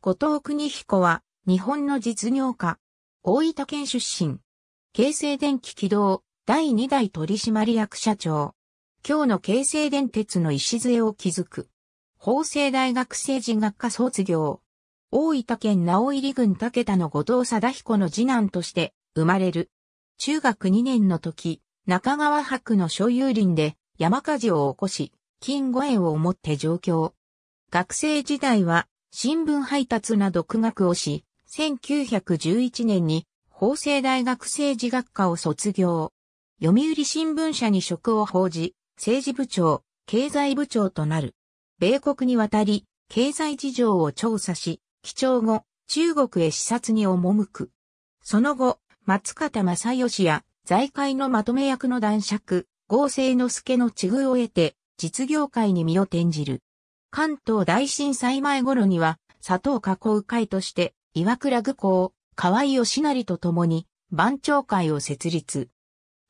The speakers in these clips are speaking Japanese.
後藤邦彦は、日本の実業家。大分県出身。京成電気軌道、第2代取締役社長。今日の京成電鉄の礎を築く。法政大学政治学科卒業。大分県直入郡武田の後藤貞彦の次男として生まれる。中学2年の時、中川博の所有林で山火事を起こし、金5円を持って上京。学生時代は新聞配達など苦学をし、1911年に法政大学政治学科を卒業。読売新聞社に職を報じ、政治部長、経済部長となる。米国に渡り、経済事情を調査し、基調後、中国へ視察に赴く。その後、松方正義や財界のまとめ役の男爵、合成之助の地遇を得て、実業界に身を転じる。関東大震災前頃には、佐藤囲う会として、岩倉愚行、河合義成と共に、番長会を設立。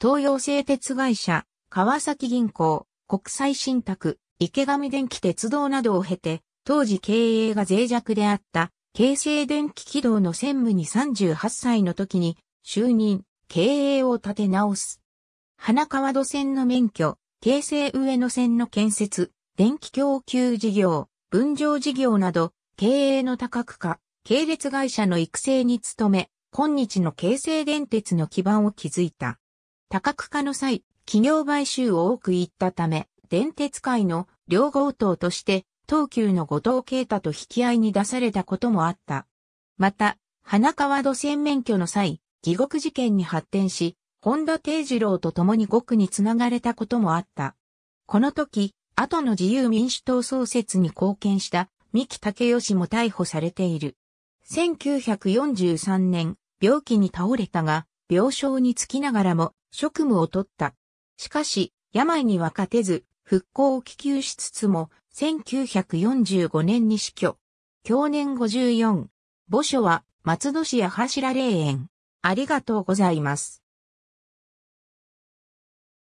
東洋製鉄会社、川崎銀行、国際信託、池上電気鉄道などを経て、当時経営が脆弱であった、京成電気軌道の専務に38歳の時に、就任、経営を立て直す。花川戸線の免許、京成上野線の建設、電気供給事業、分譲事業など、経営の多角化、系列会社の育成に努め、今日の京成電鉄の基盤を築いた。多角化の際、企業買収を多く行ったため、電鉄界の両合党として、東急の後藤啓太と引き合いに出されたこともあった。また、花川土線免許の際、疑獄事件に発展し、本田定次郎と共に獄につながれたこともあった。この時、後の自由民主党創設に貢献した三木武義も逮捕されている。1943年、病気に倒れたが、病床につきながらも職務を取った。しかし、病には勝てず、復興を希求しつつも、1945年に死去。去年54。墓所は、松戸市や柱霊園。ありがとうございます。